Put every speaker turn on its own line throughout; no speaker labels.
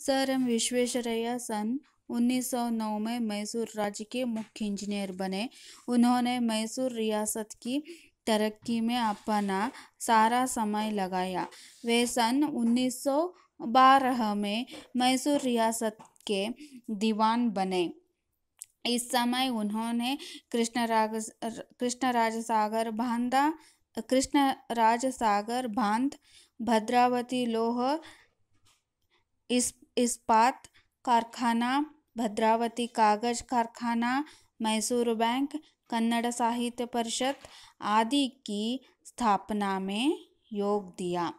sir M Visvesvaraya सन 1909 में मैसूर राज्य के मुख्य इंजीनियर बने उन्होंने मैसूर रियासत की तरक्की में अपना सारा समय लगाया वे सन 1912 में मैसूर रियासत के दीवान बने इस समय उन्होंने कृष्णराज कृष्णराज सागर बांधा कृष्ण राज सागर बांध भद्रावती लोह इस इस्पात कारखाना भद्रावती कागज कारखाना मैसूर बैंक कन्नड़ साहित्य परिषद आदि की स्थापना में योग दिया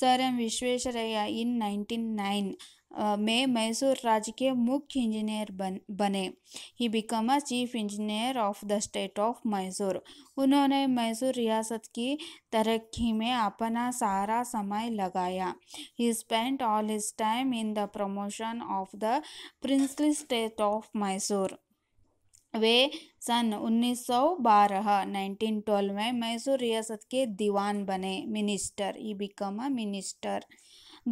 sir M Visvesvaraya in nineteen nine में मैसूर राज्य के मुख्य इंजीनियर बन बने he become a chief engineer of the state of Mysore उन्होंने मैसूर रियासत की तरक्की में अपना सारा समय लगाया he spent all his time in the promotion of the princely state of Mysore वे सन 1912 1912 में मैसूर रियासत के दीवान बने minister he become a minister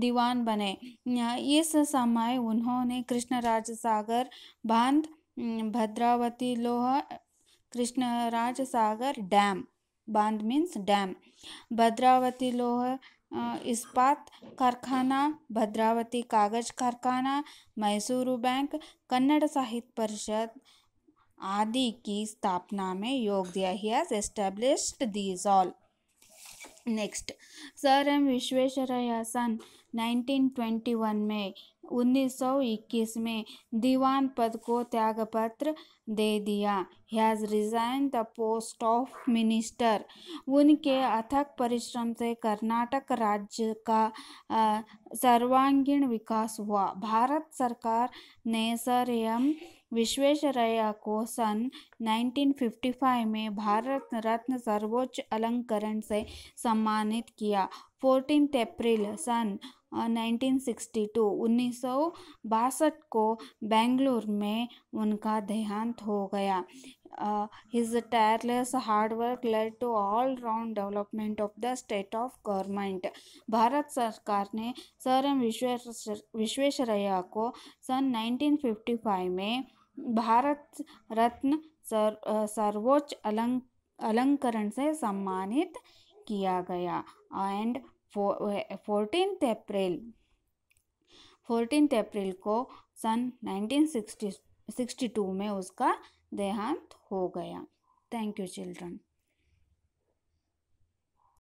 दीवान बने इस समय उन्होंने कृष्णराज सागर बांध भद्रावती लोह कृष्णराज सागर डैम बांध मीन्स डैम भद्रावती लोह इस्पात कारखाना भद्रावती कागज कारखाना मैसूर बैंक कन्नड़ साहित्य परिषद आदि की स्थापना में योग दिया he has established these all next sir M Visvesvaraya सन 1921 में 1921 में दीवान पद को त्यागपत्र दे दिया has resign the post of minister उनके अथक परिश्रम से कर्नाटक राज्य का सर्वांगीण विकास हुआ भारत सरकार ने सर एम विश्वेश्वरैया को सन 1955 में भारत रत्न सर्वोच्च अलंकरण से सम्मानित किया फोर्टीन अप्रैल सन 1962 उन्नीस को बेंगलोर में उनका देहांत हो गया his tireless hard work led to all round development of the state of Bharat सरकार ने सर एम विश्वेश्वरैया को सन 1955 में भारत रत्न सर्वोच्च अलंक अलंकरण से सम्मानित किया गया and fourteen April fourteen April को सन 1962 में उसका देहांत हो गया थैंक यू चिल्ड्रन